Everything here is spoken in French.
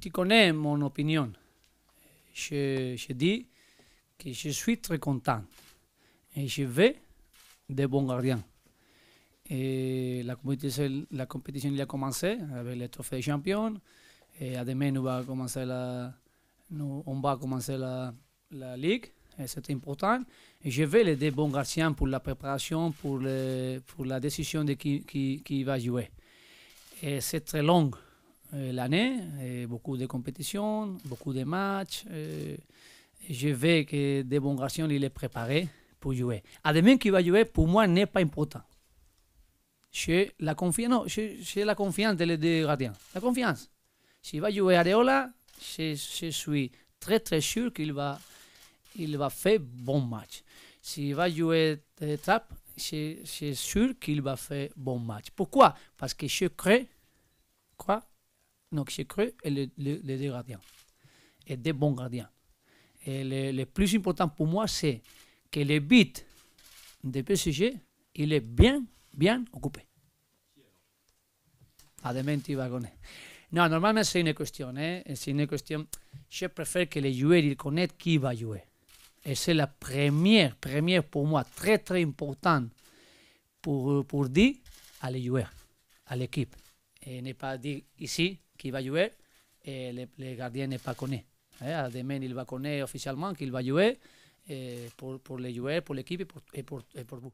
Tu connais e mon opinion. Je, je, dis que je suis très content et je vais des bons gardiens. Et la compétition, la compétition a commencé avec le trophée champion. Et demain, va commencer la, on va commencer la, la ligue. E c'est important. Et je vais les deux bons gardiens pour la préparation, pour, le, pour la décision de qui, qui, qui va jouer. Et c'est très long euh, l'année, euh, beaucoup de compétitions, beaucoup de matchs. Euh, je veux que des bons rations il est préparé pour jouer. À demain qu'il va jouer, pour moi, n'est pas important. J'ai la confiance, la confiance des deux gardiens. La confiance. S'il va jouer Areola, je, je suis très très sûr qu'il va, il va faire bon match. S'il va jouer à je, je suis sûr qu'il va faire bon match. Pourquoi Parce que je crée quoi donc j'ai cru et les, les, deux gardiens, et des bons gardiens. Et le, le plus important pour moi, c'est que les but de PSG, il est bien, bien occupé. À demain, tu vas connaître. Non, normalement, c'est une question. Hein? C'est une question. Je préfère que les joueurs ils connaissent qui va jouer. Et c'est la première, première pour moi, très, très importante pour, pour dire à les joueurs, à l'équipe. Et ne pas dire ici, qui va jouer et eh, le, le gardien n'est pas connu. Hein. Demain, il va connaître eh, officiellement qu'il va jouer pour, pour les joueurs, pour l'équipe pour, et eh, pour vous.